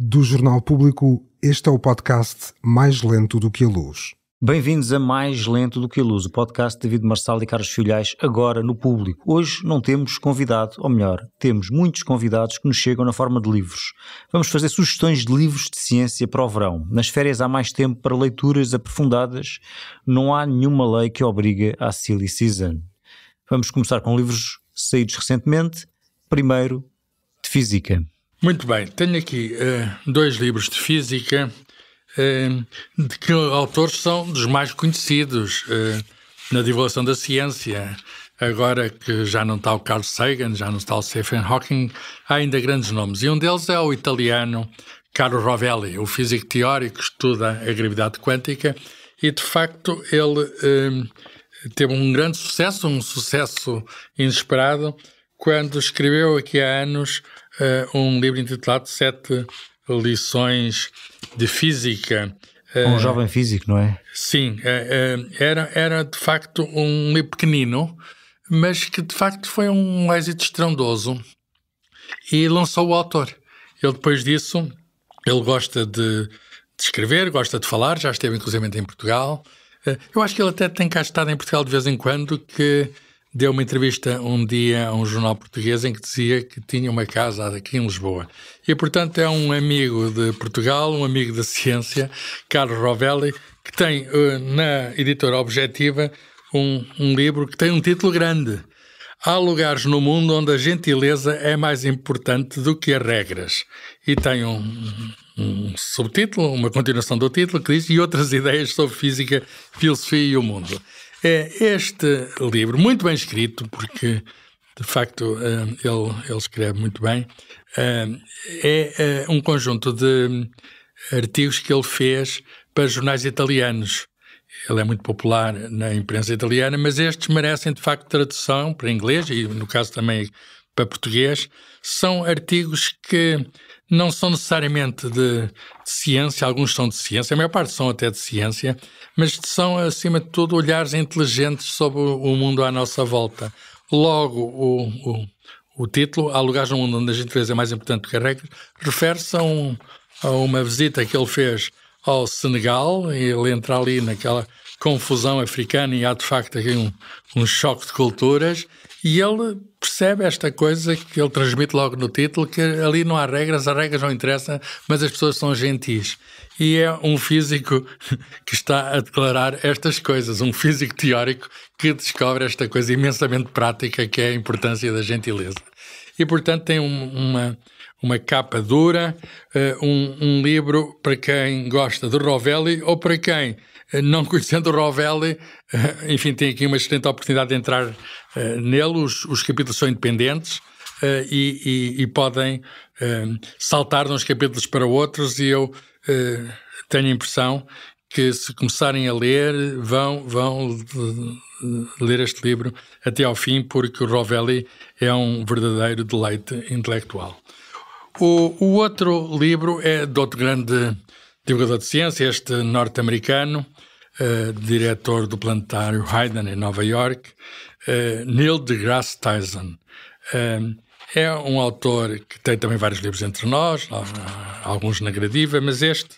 Do Jornal Público, este é o podcast Mais Lento do que a Luz. Bem-vindos a Mais Lento do que a Luz, o podcast de David Marçal e Carlos Filhais, agora no público. Hoje não temos convidado, ou melhor, temos muitos convidados que nos chegam na forma de livros. Vamos fazer sugestões de livros de ciência para o verão. Nas férias há mais tempo para leituras aprofundadas, não há nenhuma lei que obriga à Silly Season. Vamos começar com livros saídos recentemente. Primeiro, de Física. Muito bem, tenho aqui uh, dois livros de física uh, de que autores são dos mais conhecidos uh, na divulgação da ciência. Agora que já não está o Carl Sagan, já não está o Stephen Hawking, há ainda grandes nomes. E um deles é o italiano Carlo Rovelli, o físico teórico que estuda a gravidade quântica, e de facto ele teve um grande sucesso, um sucesso inesperado, quando escreveu aqui há anos uh, um livro intitulado Sete Lições de Física. Um uh, jovem físico, não é? Sim, uh, era, era de facto um livro pequenino, mas que de facto foi um êxito estrondoso e lançou o autor. Ele depois disso, ele gosta de, de escrever, gosta de falar, já esteve inclusive em Portugal. Eu acho que ele até tem cá estado em Portugal de vez em quando, que deu uma entrevista um dia a um jornal português em que dizia que tinha uma casa aqui em Lisboa. E, portanto, é um amigo de Portugal, um amigo da ciência, Carlos Rovelli, que tem eh, na editora Objetiva um, um livro que tem um título grande. Há lugares no mundo onde a gentileza é mais importante do que as regras. E tem um, um subtítulo, uma continuação do título, que diz E outras ideias sobre física, filosofia e o mundo. É este livro, muito bem escrito, porque de facto eh, ele, ele escreve muito bem, eh, é eh, um conjunto de artigos que ele fez para jornais italianos. Ele é muito popular na imprensa italiana, mas estes merecem de facto tradução para inglês e, no caso, também para português, são artigos que não são necessariamente de, de, ciência, alguns são de ciência, a maior parte são até de ciência, mas são, acima de tudo, olhares inteligentes sobre o mundo à nossa volta. Logo, o, o, o título, Há Lugares no Mundo onde a Gentileza é mais importante do que a regra, refere-se a, um, a uma visita que ele fez ao Senegal, e ele entra ali naquela confusão africana e há de facto aqui um, um choque de culturas, e ele percebe esta coisa que ele transmite logo no título, que ali não há regras, as regras não interessam, mas as pessoas são gentis. E é um físico que está a declarar estas coisas, um físico teórico que descobre esta coisa imensamente prática que é a importância da gentileza. E, portanto, tem um, uma uma capa dura, eh, um, um, livro para quem gosta de Rovelli ou para quem, eh, não conhecendo Rovelli, eh, enfim, tem aqui uma excelente oportunidade de entrar nele. Os, os capítulos são independentes e, e, e, podem saltar de uns capítulos para outros, e eu tenho a impressão que se começarem a ler, vão, vão ler este livro até ao fim, porque o Rovelli é um verdadeiro deleite intelectual. O, o outro livro é de outro grande divulgador de ciência, este norte-americano, uh, diretor do planetário Hayden, em Nova York, uh, Neil deGrasse Tyson. Eh, é um autor que tem também vários livros entre nós, alguns na gradiva, mas este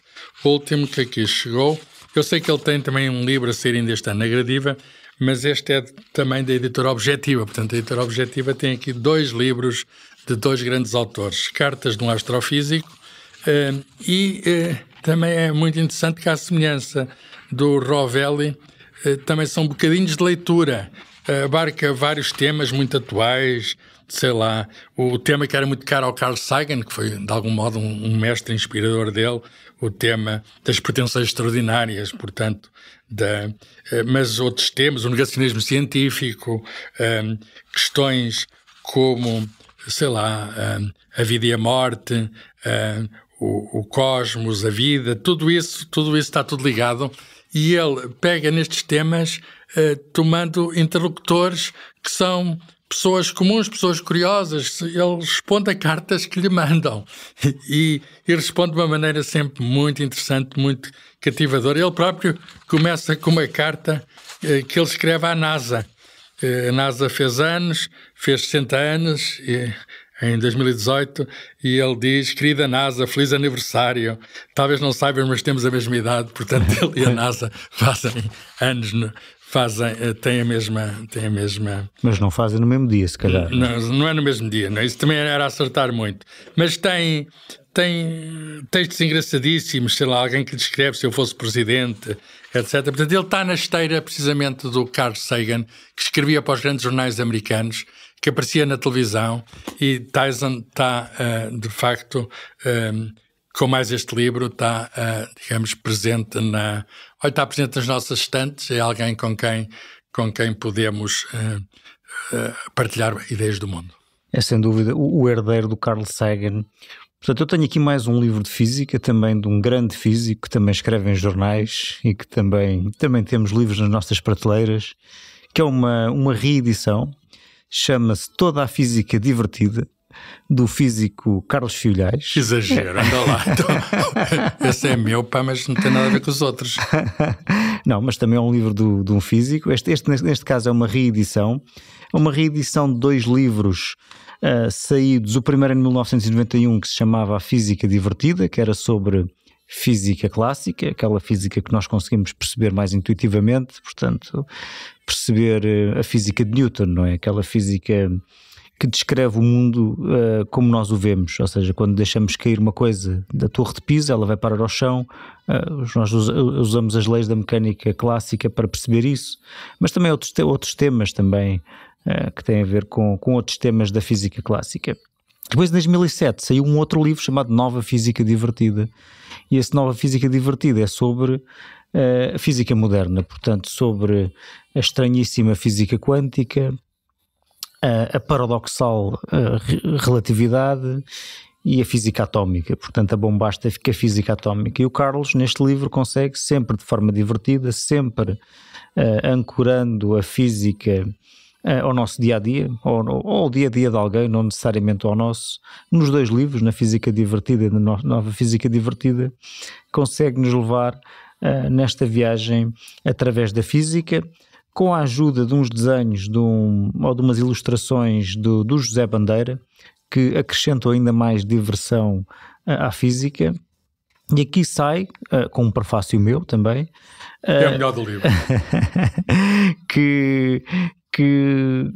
último que aqui chegou, eu sei que ele tem também um livro a sair ainda este ano na gradiva, mas este é também da editora Objetiva. Portanto, a editora Objetiva tem aqui dois livros de dois grandes autores, Cartas de um Astrofísico, eh, e eh, também é muito interessante que a semelhança do Rovelli eh, também são bocadinhos de leitura. Abarca vários temas muito atuais, sei lá, o tema que era muito caro ao Carl Sagan, que foi de algum modo um, mestre inspirador dele, o tema das pretensões extraordinárias, portanto, da, mas outros temas, o negacionismo científico, questões como sei lá, eh, a vida e a morte, eh, o, o cosmos, a vida, tudo isso, tudo isso está tudo ligado e ele pega nestes temas eh, tomando interlocutores que são pessoas comuns, pessoas curiosas. Ele responde a cartas que lhe mandam e, e responde de uma maneira sempre muito interessante, muito cativadora. Ele próprio começa com uma carta que ele escreve à NASA eh, a NASA fez anos, fez 60 anos e, em 2018 e ele diz: Querida NASA, feliz aniversário. Talvez não saibas, mas temos a mesma idade, portanto ele e a NASA fazem anos. fazem, eh, têm a mesma, têm a mesma. Mas não fazem no mesmo dia, se calhar. É? Não, não é no mesmo dia, não. É? isso também era acertar muito. Mas tem, tem textos engraçadíssimos, sei lá, alguém que descreve se eu fosse presidente, etc. Portanto, ele está na esteira precisamente do Carl Sagan, que escrevia para os grandes jornais americanos, que aparecia na televisão, e Tyson está, uh, de facto, um, eh, com mais este livro, está, uh, digamos, presente na. Olha, está presente nas nossas estantes, é alguém com quem, com quem podemos uh, partilhar ideias do mundo. É sem dúvida o herdeiro do Carl Sagan, Portanto, eu tenho aqui mais um livro de física, também de um grande físico que também escreve em jornais e que também, também temos livros nas nossas prateleiras, que é uma, uma reedição, chama-se Toda a Física Divertida, do físico Carlos Filhais. Exagero, anda lá. Então, esse é meu, pá, mas não tem nada a ver com os outros. Não, mas também é um livro do, de um físico. Este, este, neste caso, é uma reedição. É uma reedição de dois livros eh, saídos. O primeiro é em 1991, que se chamava A Física Divertida, que era sobre física clássica, aquela física que nós conseguimos perceber mais intuitivamente, portanto, perceber eh, a física de Newton, não é? Aquela física que descreve o mundo uh, como nós o vemos, ou seja, quando deixamos cair uma coisa da torre de Pisa, ela vai parar ao chão. Uh, nós usamos as leis da mecânica clássica para perceber isso, mas também outros, te outros temas também eh, que tem a ver com, com outros temas da física clássica. Depois, em 2007, saiu um outro livro chamado Nova Física Divertida. E esse Nova Física Divertida é sobre uh, a física moderna, portanto, sobre a estranhíssima física quântica, a, a paradoxal uh, relatividade e a física atómica, portanto a bombástica é física atómica. E o Carlos, neste livro, consegue sempre de forma divertida, sempre uh, ancorando a física uh, ao nosso dia a dia, ou, ou ao dia a dia de alguém, não necessariamente ao nosso, nos dois livros, na Física Divertida e na Nova Física Divertida, consegue nos levar uh, nesta viagem através da física, com a ajuda de uns desenhos de um, ou de umas ilustrações do, do José Bandeira, que acrescentam ainda mais diversão uh, à física. E aqui sai, uh, com um prefácio meu também. Uh, é o melhor do livro. que, que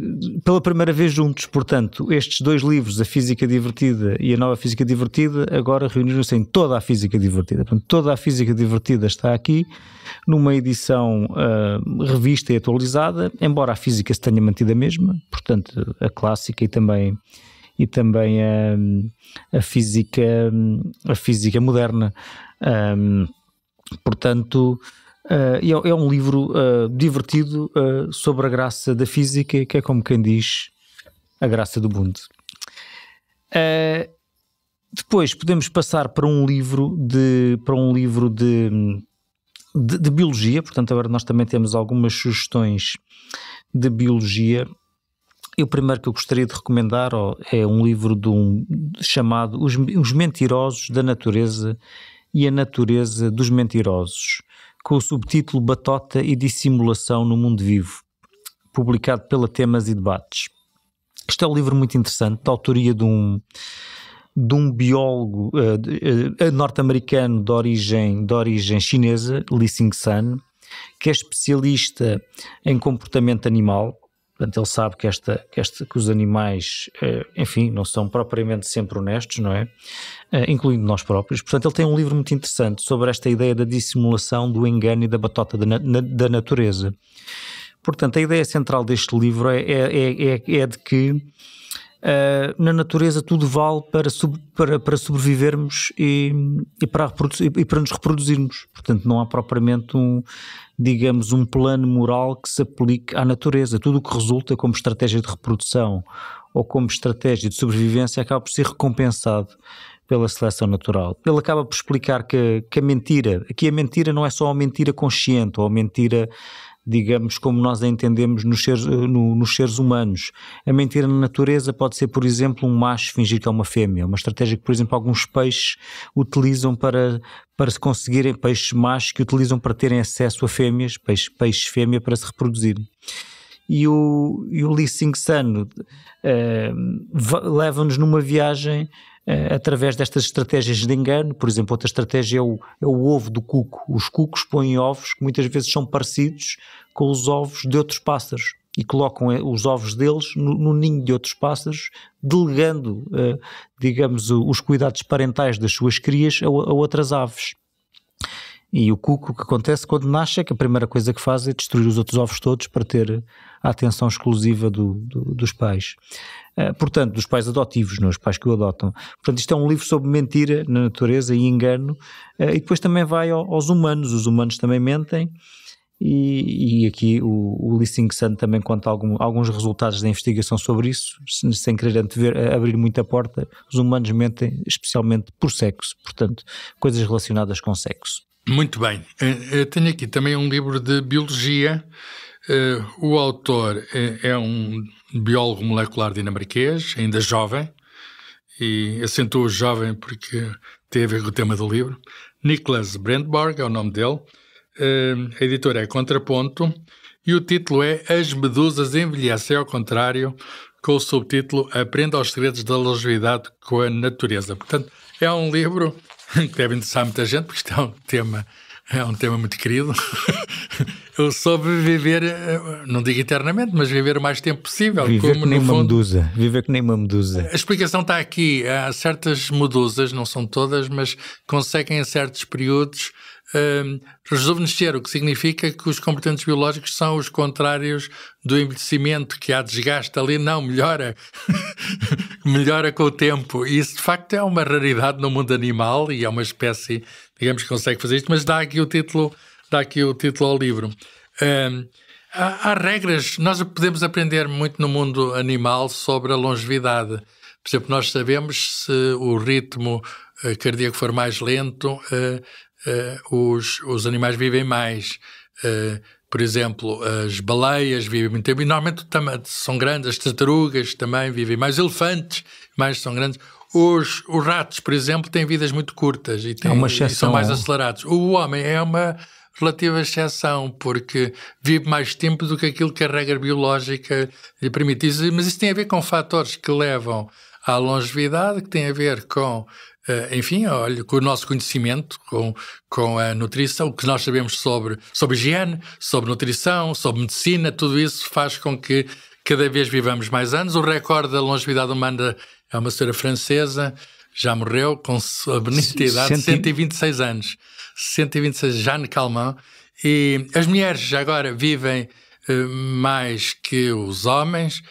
pela primeira vez juntos, portanto, estes dois livros, A Física Divertida e A Nova Física Divertida, agora reuniram-se em toda a Física Divertida. Portanto, toda a Física Divertida está aqui numa edição uh, revista e atualizada, embora a física se tenha mantido a mesma, portanto, a clássica e também e também a, a física a física moderna. Um, ah, portanto, Uh, é, é, um livro uh, divertido uh, sobre a graça da física, que é como quem diz a graça do mundo. depois podemos passar para um livro de para um livro de, de, de biologia. Portanto, agora nós também temos algumas sugestões de biologia. E o primeiro que eu gostaria de recomendar oh, é um livro de um, chamado os, os Mentirosos da Natureza e a Natureza dos Mentirosos com o subtítulo Batota e Dissimulação no Mundo Vivo, publicado pela Temas e Debates. Este é um livro muito interessante, da autoria de um, de um biólogo uh, uh, norte-americano de origem, de origem chinesa, Li Sing San, que é especialista em comportamento animal Portanto, ele sabe que, esta, que, esta, que os animais, eh, enfim, não são propriamente sempre honestos, não é? Eh, incluindo nós próprios. Portanto, ele tem um livro muito interessante sobre esta ideia da dissimulação, do engano e da batota da, na, da natureza. Portanto, a ideia central deste livro é, é, é, é, é de que uh, na natureza tudo vale para, sub, para, para sobrevivermos e, e, para e para nos reproduzirmos. Portanto, não há propriamente um digamos, um plano moral que se aplique à natureza. Tudo o que resulta como estratégia de reprodução ou como estratégia de sobrevivência acaba por ser recompensado pela seleção natural. Ele acaba por explicar que, que a mentira, aqui a mentira não é só a mentira consciente ou a mentira digamos, como nós a entendemos nos seres, eh, no, nos seres humanos. A mentira na natureza pode ser, por exemplo, um macho fingir que é uma fêmea, é uma estratégia que, por exemplo, alguns peixes utilizam para, para se conseguirem, peixes machos que utilizam para terem acesso a fêmeas, peixes, peixes fêmea para se reproduzirem e o, e o Li Sing Sun uh, leva-nos numa viagem eh, através destas estratégias de engano. Por exemplo, outra estratégia é o, é o ovo do cuco. Os cucos põem ovos que muitas vezes são parecidos com os ovos de outros pássaros e colocam eh, os ovos deles no, no ninho de outros pássaros, delegando, eh, digamos, os cuidados parentais das suas crias a, a outras aves. E o cuco o que acontece quando nasce é que a primeira coisa que faz é destruir os outros ovos todos para ter a atenção exclusiva do, do, dos pais. Uh, portanto, dos pais adotivos, não, é? os pais que o adotam. Portanto, isto é um livro sobre mentira na natureza e engano, uh, e depois também vai ao, aos humanos, os humanos também mentem, e, e aqui o, o Lee Sing Sun também conta algum, alguns resultados da investigação sobre isso, sem querer antever, abrir muita porta, os humanos mentem especialmente por sexo, portanto, coisas relacionadas com sexo. Muito bem. Eu eh, eh, tenho aqui também um livro de biologia. Eh, o autor é, é um biólogo molecular dinamarquês, ainda jovem, e acentuou jovem porque tem a ver com o tema do livro. Niklas Brandborg é o nome dele. A editora é Contraponto e o título é As Medusas Envelhecem ao Contrário, com o subtítulo Aprenda os Segredos da Longevidade com a Natureza. Portanto, é um livro que deve interessar muita gente, porque isto é um tema, é um tema muito querido. Eu soube viver, eh, não digo eternamente, mas viver o mais tempo possível. Viver como, que nem fundo, uma medusa. Viver que nem uma medusa. A explicação está aqui. Há certas medusas, não são todas, mas conseguem em certos períodos um, rejuvenescer, o que significa que os componentes biológicos são os contrários do envelhecimento, que há desgaste ali, não, melhora, melhora com o tempo. E isso de facto é uma raridade no mundo animal e é uma espécie, digamos, que consegue fazer isto, mas dá aqui o título, dá aqui o título ao livro. Um, há, há regras, nós podemos aprender muito no mundo animal sobre a longevidade. Por exemplo, nós sabemos se o ritmo eh, cardíaco for mais lento, eh, eh, os, os animais vivem mais. por exemplo, as baleias vivem muito tempo, e normalmente são grandes, as tartarugas também vivem mais, os elefantes mais são grandes. Os, os ratos, por exemplo, têm vidas muito curtas e, é têm, é exceção, e são mais acelerados. O homem é uma relativa exceção, porque vive mais tempo do que aquilo que a regra biológica lhe permite. Mas isso tem a ver com fatores que levam à longevidade, que tem a ver com eh, enfim, olha, com o nosso conhecimento, com, com a nutrição, o que nós sabemos sobre, sobre higiene, sobre nutrição, sobre medicina, tudo isso faz com que cada vez vivamos mais anos. O recorde da longevidade humana é uma senhora francesa, já morreu com a bonita idade de 126 anos. 126, Jeanne Calmão. E as mulheres agora vivem eh, mais que os homens,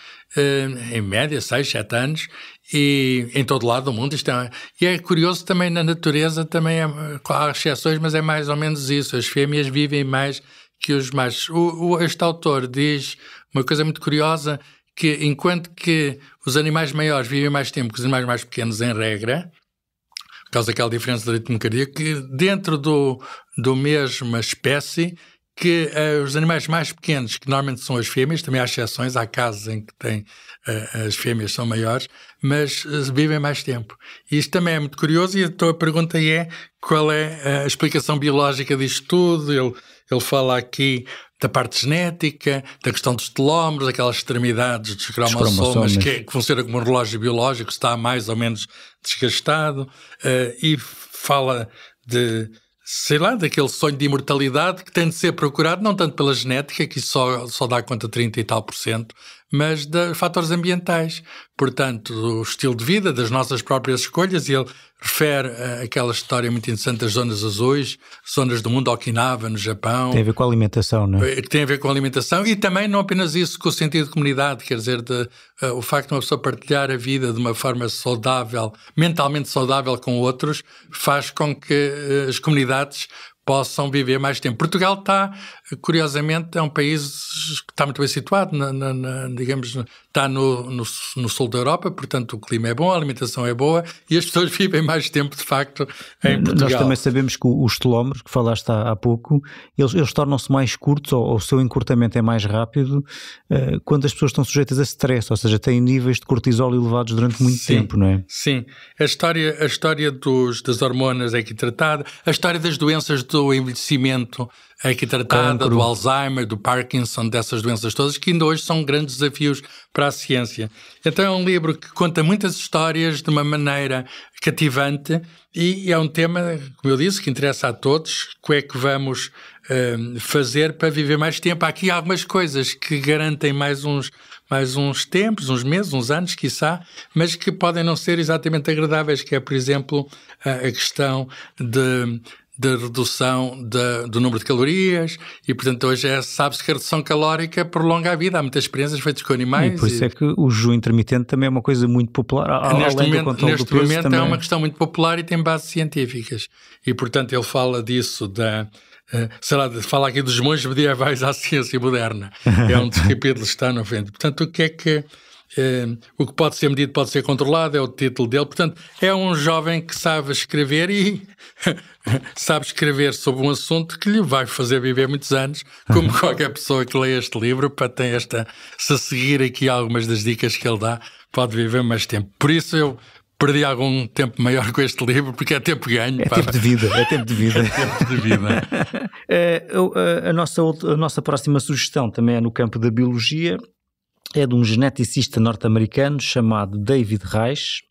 em média, 6, 7 anos, e em todo lado do mundo estão é, e é curioso também na natureza também é, há exceções mas é mais ou menos isso as fêmeas vivem mais que os machos o, o, este autor diz uma coisa muito curiosa que enquanto que os animais maiores vivem mais tempo que os animais mais pequenos em regra por causa daquela diferença de ritmo cardíaco que dentro do, do mesma espécie que uh, os animais mais pequenos, que normalmente são as fêmeas, também há exceções, há casos em que tem, uh, as fêmeas são maiores, mas uh, vivem mais tempo. Isto também é muito curioso e a tua pergunta é qual é a explicação biológica disto tudo? Ele, ele fala aqui da parte genética, da questão dos telómeros, aquelas extremidades dos cromossomas, cromossomas. Que, é, que, funciona como um relógio biológico, está mais ou menos desgastado, e fala de sei lá, daquele sonho de imortalidade que tem de ser procurado não tanto pela genética, que isso só, só dá conta 30 e tal por cento, mas de fatores ambientais. Portanto, do estilo de vida, das nossas próprias escolhas, e ele refere eh, aquela história muito interessante das zonas azuis, zonas do mundo, Okinawa, no Japão. Tem a ver com a alimentação, não é? Eh, tem a ver com a alimentação e também não apenas isso, com o sentido de comunidade, quer dizer, de, uh, o facto de uma pessoa partilhar a vida de uma forma saudável, mentalmente saudável com outros, faz com que uh, as comunidades possam viver mais tempo. Portugal está, curiosamente, é um país que está muito bem situado, na, na, na, digamos, está no, no, no, sul da Europa, portanto o clima é bom, a alimentação é boa e as pessoas vivem mais tempo, de facto, em Portugal. Nós também sabemos que os telómeros, que falaste há, há pouco, eles, eles tornam-se mais curtos ou, ou, o seu encurtamento é mais rápido uh, quando as pessoas estão sujeitas a stress, ou seja, têm níveis de cortisol elevados durante muito sim, tempo, não é? Sim, a história, a história dos, das hormonas é aqui tratada, a história das doenças do envelhecimento aqui tratada, do Alzheimer, do Parkinson, dessas doenças todas, que ainda hoje são grandes desafios para a ciência. Então é um livro que conta muitas histórias de uma maneira cativante e é um tema, como eu disse, que interessa a todos. O é que vamos um, eh, fazer para viver mais tempo? Há aqui algumas coisas que garantem mais uns, mais uns tempos, uns meses, uns anos, quiçá, mas que podem não ser exatamente agradáveis, que é, por exemplo, a questão de da redução de, do número de calorias e, portanto, hoje é, sabe-se que a redução calórica prolonga a vida. Há muitas experiências feitas com animais. E por isso e... é que o jejum intermitente também é uma coisa muito popular. neste além momento, do neste do peso, momento é também... é uma questão muito popular e tem bases científicas. E, portanto, ele fala disso da... Eh, sei lá, fala aqui dos monges medievais à ciência moderna. É um dos capítulos que está no vento. Portanto, o que é que eh, o que pode ser medido pode ser controlado, é o título dele. Portanto, é um jovem que sabe escrever e sabe escrever sobre um assunto que lhe vai fazer viver muitos anos, como uhum. qualquer pessoa que lê este livro, para ter esta, se seguir aqui algumas das dicas que ele dá, pode viver mais tempo. Por isso eu perdi algum tempo maior com este livro, porque é tempo ganho. É pá. tempo de vida, é tempo de vida. é tempo de vida. Eh, eh, a, nossa, a nossa próxima sugestão também é no campo da biologia é de um geneticista norte-americano chamado David Reich,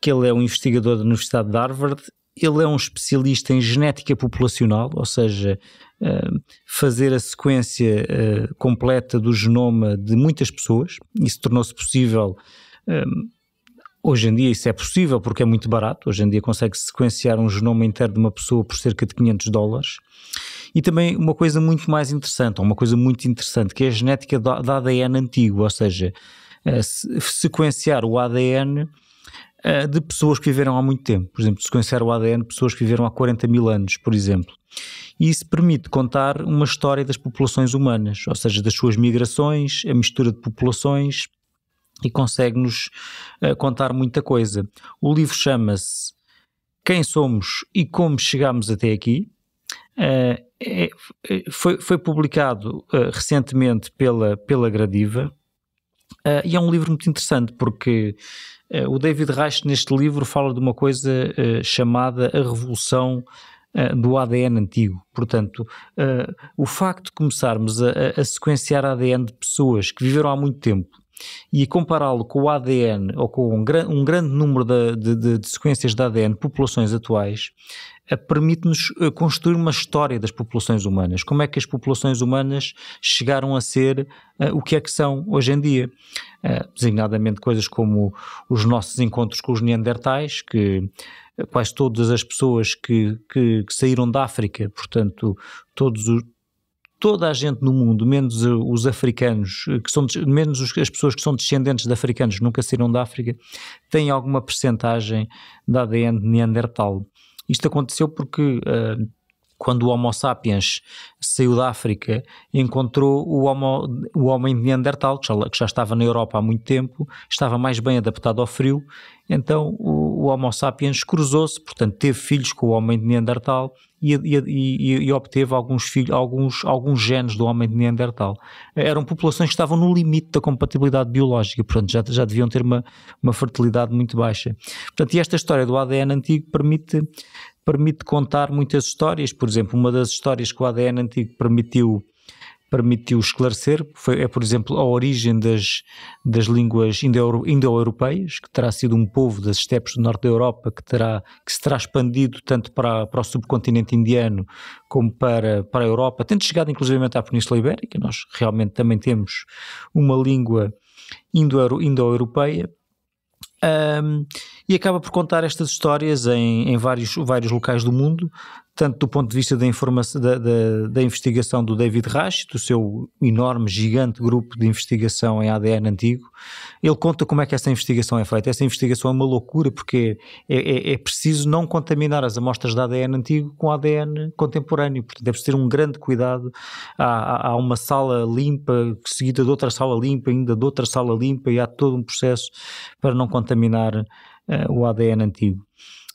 que ele é um investigador da Universidade de Harvard. Ele é um especialista em genética populacional, ou seja, eh, fazer a sequência eh, completa do genoma de muitas pessoas. Isso tornou-se possível eh, Hoje em dia isso é possível porque é muito barato. Hoje em dia consegue sequenciar um genoma inteiro de uma pessoa por cerca de 500 dólares. E também uma coisa muito mais interessante, ou uma coisa muito interessante, que é a genética da ADN antigo, ou seja, eh, sequenciar o ADN eh, de pessoas que viveram há muito tempo. Por exemplo, sequenciar o ADN de pessoas que viveram há 40 mil anos, por exemplo. E isso permite contar uma história das populações humanas, ou seja, das suas migrações, a mistura de populações e consegue-nos eh, contar muita coisa. O livro chama-se Quem Somos e Como Chegamos Até Aqui. Eh, é, é, foi, foi, publicado eh, recentemente pela, pela Gradiva e é um livro muito interessante porque o David Reich neste livro fala de uma coisa chamada a revolução do ADN antigo. Portanto, o facto de começarmos a, a sequenciar ADN de pessoas que viveram há muito tempo e compará-lo com o ADN ou com um, gran, um grande número de, de, de, sequências de ADN populações atuais, eh, permite-nos eh, construir uma história das populações humanas. Como é que as populações humanas chegaram a ser uh, o que é que são hoje em dia? Uh, designadamente coisas como os nossos encontros com os neandertais, que quase todas as pessoas que, que, que saíram da África, portanto, todos os toda a gente no mundo, menos os africanos, eh, que são, menos as pessoas que são descendentes de africanos, que nunca saíram da África, têm alguma percentagem da ADN neandertal. Isto aconteceu porque uh, quando o Homo sapiens saiu da África, encontrou o, homo, o homem neandertal, que já, que já estava na Europa há muito tempo, estava mais bem adaptado ao frio, então o, o Homo sapiens cruzou-se, portanto teve filhos com o homem de Neandertal e, e, e obteve alguns, filhos, alguns, alguns genes do homem de Neandertal. Eram populações que estavam no limite da compatibilidade biológica, portanto já, já deviam ter uma, uma fertilidade muito baixa. Portanto, e esta história do ADN antigo permite, permite contar muitas histórias, por exemplo, uma das histórias que o ADN antigo permitiu permitiu esclarecer, foi, é por exemplo a origem das, das línguas indo-europeias, que terá sido um povo das estepes do norte da Europa que, terá, que se terá expandido tanto para, para o subcontinente indiano como para, para a Europa, tendo chegado inclusive à Península Ibérica, nós realmente também temos uma língua indo-europeia, um, e acaba por contar estas histórias em, em vários, vários locais do mundo, tanto do ponto de vista da, da, da, da investigação do David Rash, do seu enorme, gigante grupo de investigação em ADN antigo. Ele conta como é que essa investigação é feita. Essa investigação é uma loucura porque é, é, é preciso não contaminar as amostras de ADN antigo com ADN contemporâneo. Portanto, se ter um grande cuidado. Há, há, uma sala limpa, seguida de outra sala limpa, ainda de outra sala limpa, e há todo um processo para não contaminar uh, o ADN antigo.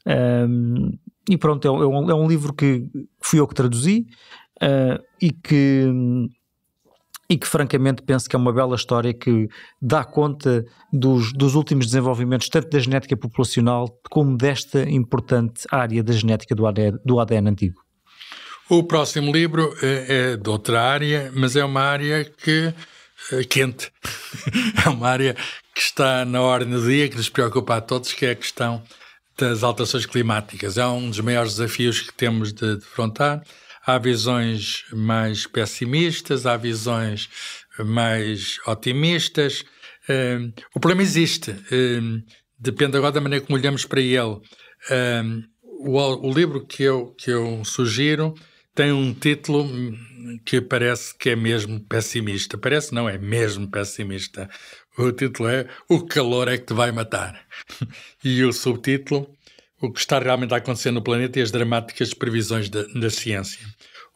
Um, e pronto, é, é um, é um livro que fui eu que traduzi uh, e que e que francamente penso que é uma bela história que dá conta dos, dos últimos desenvolvimentos, tanto da genética populacional como desta importante área da genética do ADN, do ADN antigo. O próximo livro é, é de outra área, mas é uma área que é quente. é uma área que está na ordem do dia, que nos preocupa a todos, que é a questão das alterações climáticas. É um dos maiores desafios que temos de defrontar. Há visões mais pessimistas, há visões mais otimistas. Hum, o problema existe, hum, depende agora da maneira como olhamos para ele. Hum, o livro que eu, que eu sugiro tem um título que parece que é mesmo pessimista. Parece não, é mesmo pessimista. O título é O Calor é que te vai matar. e o subtítulo, O que está realmente a acontecer no planeta e as dramáticas previsões da, da ciência.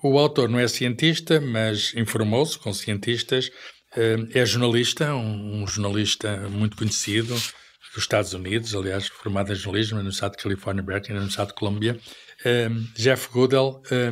O autor não é cientista, mas informou-se com cientistas. Eh, é jornalista, um, jornalista muito conhecido dos Estados Unidos, aliás, formado em jornalismo no estado de California Berkeley, no estado de Colômbia. Eh, Jeff Goodell eh,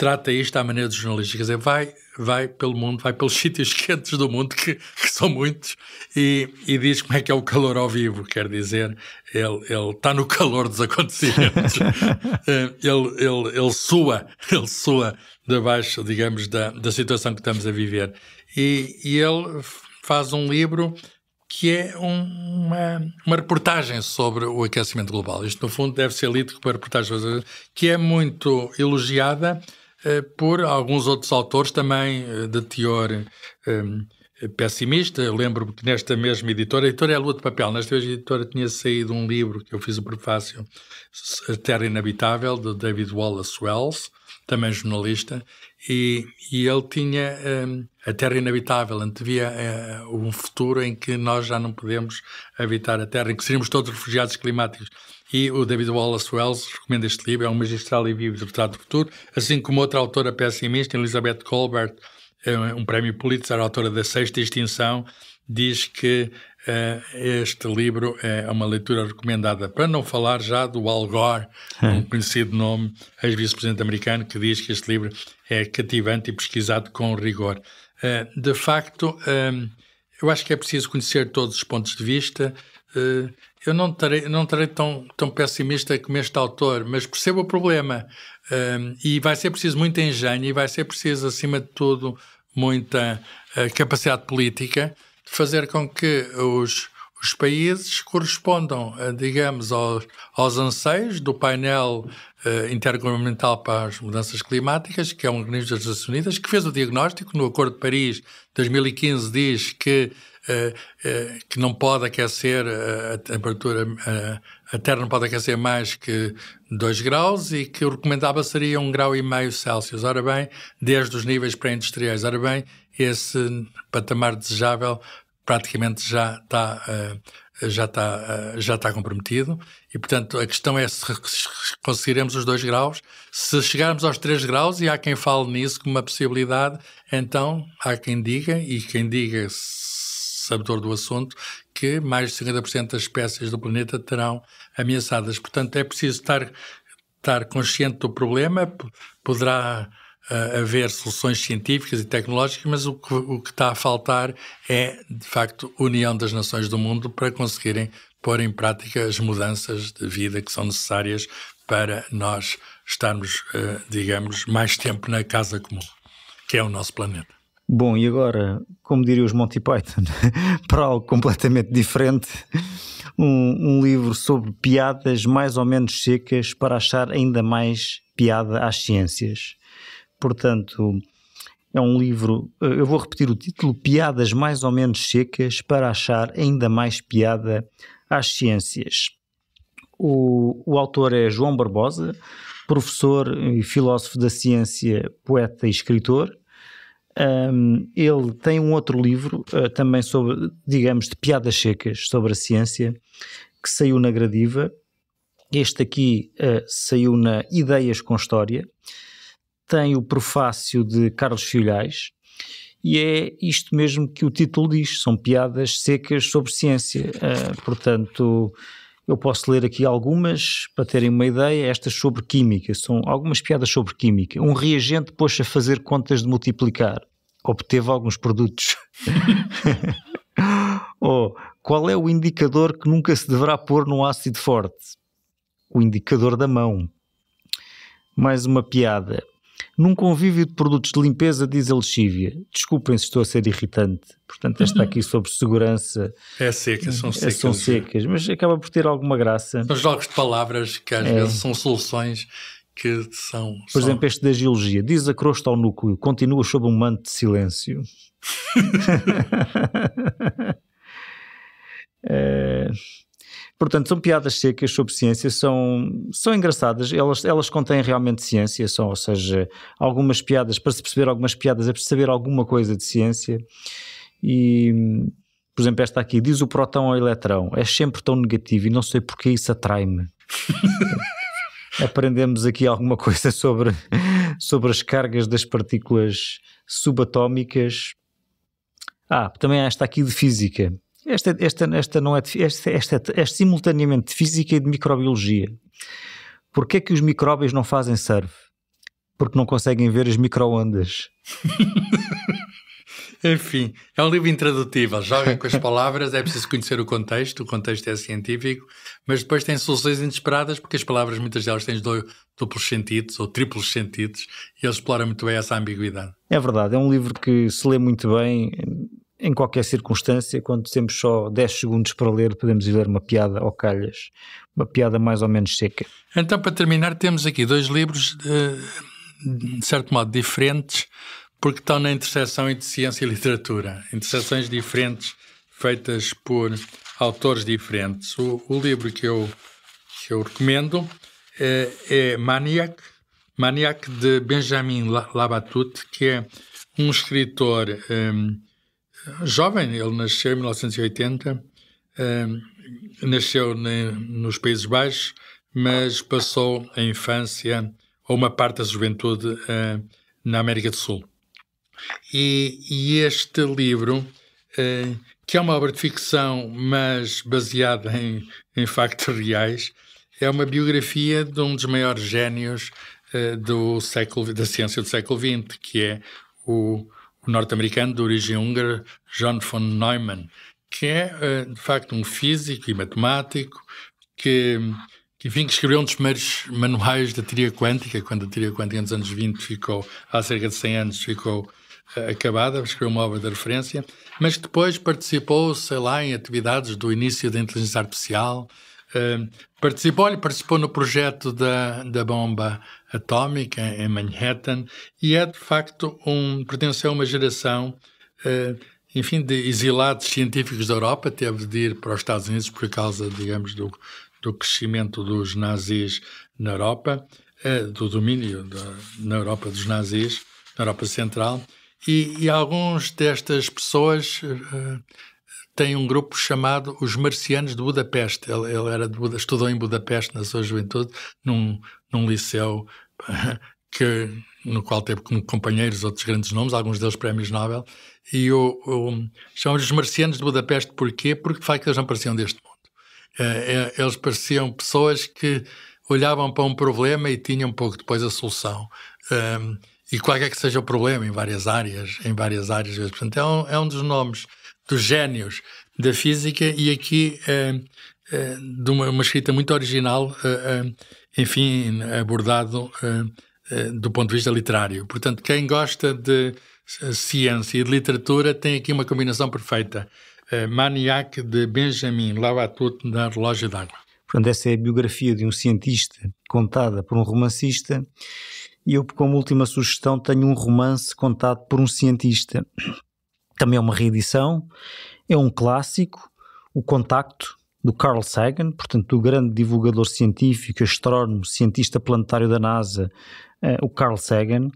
trata isto à maneira dos jornalistas, quer dizer, vai, vai pelo mundo, vai pelos sítios quentes do mundo, que, que são muitos, e, e, diz como é que é o calor ao vivo, quer dizer, ele, ele está no calor dos acontecimentos, eh, ele, ele, ele sua, ele sua debaixo, digamos, da, da situação que estamos a viver. E, e ele faz um livro que é um, uma, uma reportagem sobre o aquecimento global. Isto, no fundo, deve ser lido como reportagem que é muito elogiada, eh, por alguns outros autores também eh, de teor um, eh, pessimista. Eu lembro-me que nesta mesma editora, a editora é a Lua de Papel, nesta mesma editora tinha saído um livro que eu fiz o prefácio, A Terra Inabitável, de David Wallace Wells, também jornalista, e, e ele tinha um, A Terra Inabitável, antevia um futuro em que nós já não podemos habitar a Terra, em que seríamos todos refugiados climáticos e o David Wallace Wells recomenda este livro, é um magistral e vivo deputado do futuro, assim como outra autora pessimista, Elizabeth Colbert, é um prémio Pulitzer, autora da Sexta Extinção, diz que uh, este livro é uma leitura recomendada, para não falar já do Al Gore, um conhecido nome, ex-vice-presidente americano, que diz que este livro é cativante e pesquisado com rigor. Uh, de facto, eh, eu acho que é preciso conhecer todos os pontos de vista, Uh, eu não terei, não terei tão, tão pessimista como este autor, mas percebo o problema. Um, e vai ser preciso muito engenho e vai ser preciso, acima de tudo, muita uh, capacidade política de fazer com que os, os países correspondam, uh, digamos, aos, aos anseios do painel uh, intergovernamental para as mudanças climáticas, que é um organismo das Nações Unidas, que fez o diagnóstico no Acordo de Paris de 2015, diz que eh, eh, que não pode aquecer eh, a temperatura, a Terra não pode aquecer mais que 2 graus e que o recomendável seria 1,5 um grau e meio Celsius. Ora bem, desde os níveis pré-industriais. Ora bem, esse patamar desejável praticamente já está já está, já está comprometido. E, portanto, a questão é se conseguiremos os 2 graus. Se chegarmos aos 3 graus, e há quem fale nisso como uma possibilidade, então há quem diga, e quem diga se sabedor do assunto, que mais de 50% das espécies do planeta terão ameaçadas. Portanto, é preciso estar, estar consciente do problema, poderá uh, haver soluções científicas e tecnológicas, mas o que, o que está a faltar é, de facto, união das nações do mundo para conseguirem pôr em prática as mudanças de vida que são necessárias para nós estarmos, ah, digamos, mais tempo na casa comum, que é o nosso planeta. Bom, e agora, como diriam os Monty Python, para algo completamente diferente, um, um, livro sobre piadas mais ou menos secas para achar ainda mais piada às ciências. Portanto, é um livro, eh, eu vou repetir o título: Piadas mais ou menos secas para achar ainda mais piada às ciências. O, o autor é João Barbosa, professor e filósofo da ciência, poeta e escritor um, ele tem um outro livro uh, também sobre, digamos, de piadas secas sobre a ciência, que saiu na Gradiva. Este aqui uh, saiu na Ideias com História. Tem o prefácio de Carlos Filhais. E é isto mesmo que o título diz: são piadas secas sobre ciência. Uh, portanto, eu posso ler aqui algumas para terem uma ideia. Estas sobre química, são algumas piadas sobre química. Um reagente pôs a fazer contas de multiplicar obteve alguns produtos. oh, qual é o indicador que nunca se deverá pôr num ácido forte? O indicador da mão. Mais uma piada. Num convívio de produtos de limpeza, diz a lexívia. Desculpem se estou a ser irritante. Portanto, esta uhum. aqui sobre segurança. É seca, são é, secas. São é? secas, mas acaba por ter alguma graça. São jogos de palavras que às é. vezes são soluções que são. Por são... exemplo, este da geologia. Diz a crosta ao núcleo, continua sob um manto de silêncio. é... Portanto, são piadas secas sobre ciência, são, são engraçadas, elas, elas contêm realmente ciência, são, ou seja, algumas piadas, para se perceber algumas piadas é preciso saber alguma coisa de ciência e, por exemplo, esta aqui, diz o próton ao eletrão, é sempre tão negativo e não sei porque isso atrai-me. aprendemos aqui alguma coisa sobre, sobre as cargas das partículas subatómicas. Ah, também há esta aqui de física. Esta, esta, esta não é, de, esta, esta, é simultaneamente de física e de microbiologia. Porquê é que os micróbios não fazem serve? Porque não conseguem ver as microondas. Enfim, é um livro intradutível. Joga com as palavras, é preciso conhecer o contexto, o contexto é científico, mas depois tem soluções inesperadas, porque as palavras, muitas delas, têm duplos sentidos ou triplos sentidos, e ele explora muito bem essa ambiguidade. É verdade, é um livro que se lê muito bem em qualquer circunstância, quando temos só 10 segundos para ler, podemos ir ler uma piada ou calhas, uma piada mais ou menos seca. Então, para terminar, temos aqui dois livros, de, eh, de certo modo, diferentes, porque estão na interseção entre ciência e literatura, interseções diferentes feitas por autores diferentes. O, o livro que eu, que eu recomendo é, é Maniac, Maniac de Benjamin Labatut, que é um escritor um, ehm, jovem, ele nasceu em 1980, um, ehm, nasceu ne, nos Países Baixos, mas passou a infância ou uma parte da juventude uh, na América do Sul. E, e este livro, eh, que é uma obra de ficção, mas baseada em, em factos reais, é uma biografia de um dos maiores génios eh, do século, da ciência do século XX, que é o, o norte-americano de origem húngara John von Neumann, que é, eh, de facto, um físico e matemático que, que, enfim, que escreveu um dos primeiros manuais da teoria quântica, quando a teoria quântica nos anos 20 ficou, há cerca de 100 anos, ficou acabada, escreveu uma obra de referência, mas depois participou, sei lá, em atividades do início da inteligência artificial. Uh, participou, ele participou no projeto da, da bomba atómica em Manhattan e é de facto um pertenceu a uma geração, uh, enfim, de exilados científicos da Europa, teve de ir para os Estados Unidos por causa, digamos, do, do crescimento dos nazis na Europa, uh, do domínio da, na Europa dos nazis, na Europa Central e, e alguns destas pessoas uh, têm um grupo chamado os Marcianos de Budapeste. Ele, ele era Buda, estudou em Budapeste na sua juventude, num, num liceu que, no qual teve como companheiros outros grandes nomes, alguns deles prémios Nobel. E o, o, lhes os Marcianos de Budapeste porquê? Porque faz que eles não pareciam deste mundo. Uh, eles pareciam pessoas que olhavam para um problema e tinham um pouco depois a solução. Ehm, e qualquer que seja o problema em várias áreas, em várias áreas. Portanto, é um, é um dos nomes dos gênios da física e aqui é, é, de uma, uma, escrita muito original, eh, enfim, abordado do ponto de vista literário. Portanto, quem gosta de ciência e de literatura tem aqui uma combinação perfeita. Maniac de Benjamin Labatut na Relógio d'Água. Portanto, essa é a biografia de um cientista contada por um romancista e eu, como última sugestão, tenho um romance contado por um cientista. Também é uma reedição, é um clássico, O Contacto, do Carl Sagan, portanto, o grande divulgador científico, astrónomo, cientista planetário da NASA, uh, o Carl Sagan.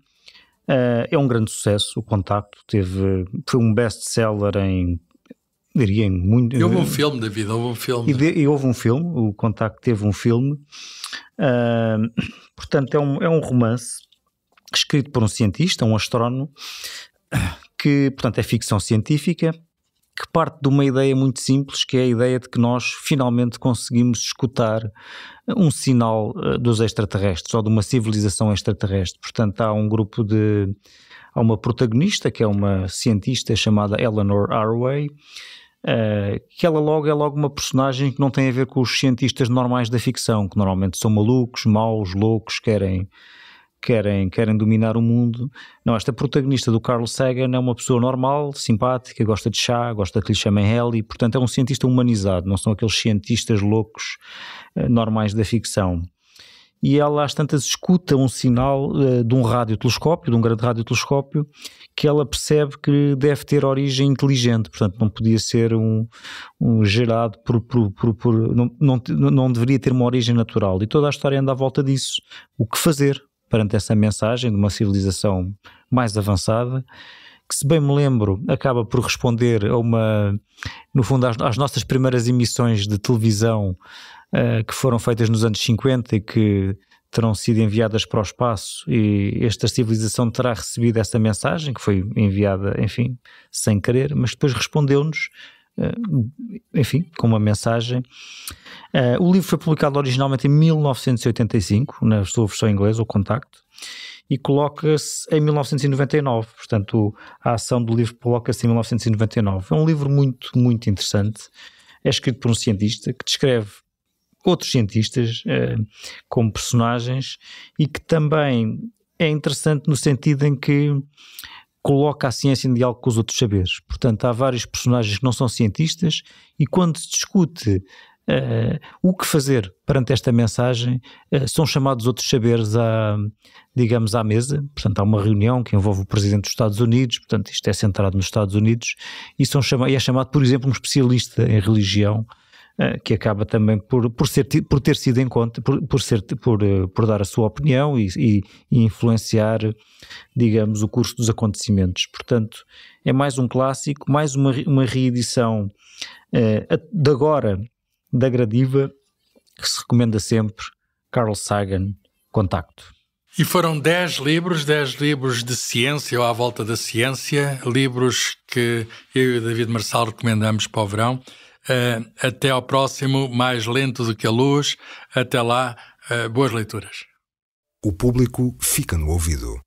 Uh, é um grande sucesso, o Contacto. Teve, foi um best-seller em diria, muito. E houve um filme, David, houve um filme. E, de, e houve um filme, o Contacto teve um filme. Uh, portanto, é um, é um romance escrito por um cientista, um astrónomo, que, portanto, é ficção científica, que parte de uma ideia muito simples, que é a ideia de que nós finalmente conseguimos escutar um sinal eh, dos extraterrestres ou de uma civilização extraterrestre. Portanto, há um grupo de. Há uma protagonista, que é uma cientista chamada Eleanor Arway, Uh, que ela logo é logo uma personagem que não tem a ver com os cientistas normais da ficção, que normalmente são malucos, maus, loucos, querem querem querem dominar o mundo. Não, esta protagonista do Carl Sagan é uma pessoa normal, simpática, gosta de chá, gosta que lhe chamem Ellie, portanto é um cientista humanizado, não são aqueles cientistas loucos uh, normais da ficção e ela às tantas escuta um sinal uh, de um radiotelescópio, de um grande radiotelescópio, que ela percebe que deve ter origem inteligente, portanto não podia ser um, um gerado por, por, por, por não, não, não deveria ter uma origem natural e toda a história anda à volta disso. O que fazer perante essa mensagem de uma civilização mais avançada? que, se bem me lembro, acaba por responder a uma, no fundo, às, às nossas primeiras emissões de televisão uh, que foram feitas nos anos 50 e que terão sido enviadas para o espaço e esta civilização terá recebido essa mensagem que foi enviada, enfim, sem querer, mas depois respondeu-nos, eh, enfim, com uma mensagem. Eh, o livro foi publicado originalmente em 1985, na sua versão inglesa, o Contacto, e coloca-se em 1999, portanto a ação do livro coloca-se em 1999. É um livro muito, muito interessante, é escrito por um cientista que descreve outros cientistas uh, como personagens e que também é interessante no sentido em que coloca a ciência em diálogo com os outros saberes. Portanto, há vários personagens que não são cientistas e quando se discute uh, o que fazer perante esta mensagem, uh, são chamados outros saberes à, digamos, à mesa. Portanto, há uma reunião que envolve o Presidente dos Estados Unidos, portanto, isto é centrado nos Estados Unidos, e, são chama e é chamado, por exemplo, um especialista em religião eh, que acaba também por, por, ser, por ter sido em conta, por, por, ser, por, eh, por dar a sua opinião e, e, e, influenciar, digamos, o curso dos acontecimentos. Portanto, é mais um clássico, mais uma, uma reedição uh, de agora da Gradiva, que se recomenda sempre, Carl Sagan, Contacto. E foram 10 livros, 10 livros de ciência ou à volta da ciência, livros que eu e o David Marçal recomendamos para o verão. Uh, até ao próximo, mais lento do que a luz. Até lá, uh, boas leituras. O público fica no ouvido.